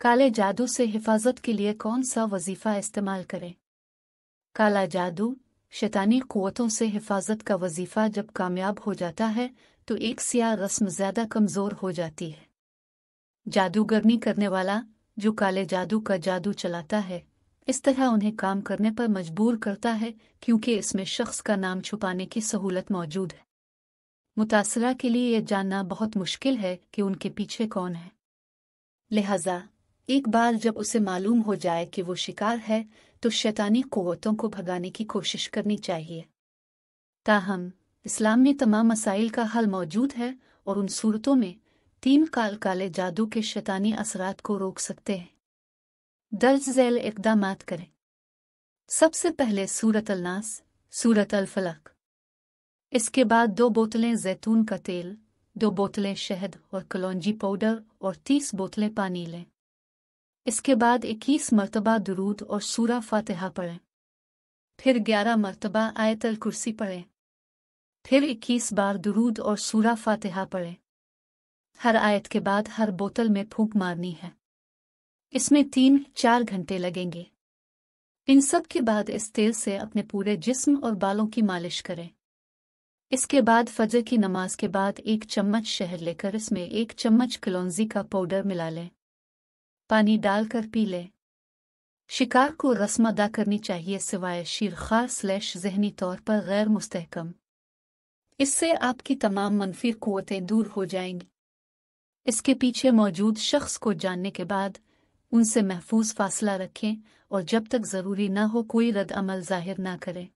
काले जादू से हिफाजत के लिए कौन सा वजीफा इस्तेमाल करें काला जादू शैतानी क़वतों से हिफाजत का वजीफा जब कामयाब हो जाता है तो एक सियाह रस्म ज़्यादा कमज़ोर हो जाती है जादूगरनी करने वाला जो काले जादू का जादू चलाता है इस तरह उन्हें काम करने पर मजबूर करता है क्योंकि इसमें शख्स का नाम छुपाने की सहूलत मौजूद है मुतासरा के लिए यह जानना बहुत मुश्किल है कि उनके पीछे कौन है लिहाजा एक बार जब उसे मालूम हो जाए कि वो शिकार है तो शैतानी कुतों को भगाने की कोशिश करनी चाहिए ताहम इस्लाम में तमाम मसाइल का हल मौजूद है और उन सूरतों में तीन काल काले जादू के शैतानी असरात को रोक सकते हैं दर्ज झैल इकदाम करें सबसे पहले सूरत अलनास सूरत अलफलक इसके बाद दो बोतलें जैतून का तेल दो बोतलें शहद और कलौजी पाउडर और तीस बोतलें पानी लें इसके बाद इक्कीस मरतबा दरूद और सूरा फातिहा पढ़ें फिर ग्यारह मरतबा आयतल कुर्सी पढ़ें फिर इक्कीस बार दरूद और सूरा फातिहा पढ़ें हर आयत के बाद हर बोतल में फूंक मारनी है इसमें तीन चार घंटे लगेंगे इन सब के बाद इस तेल से अपने पूरे जिस्म और बालों की मालिश करें इसके बाद फजर की नमाज के बाद एक चम्मच शहद लेकर इसमें एक चम्मच कलौजी का पाउडर मिला लें पानी डालकर पी लें शिकार को रस्म अदा करनी चाहिए सिवाय शीरखा स्लैश जहनी तौर पर गैर मुस्तकम इससे आपकी तमाम मनफी कुतें दूर हो जाएंगी इसके पीछे मौजूद शख्स को जानने के बाद उनसे महफूज फासला रखें और जब तक ज़रूरी न हो कोई रद्द अमल जाहिर न करें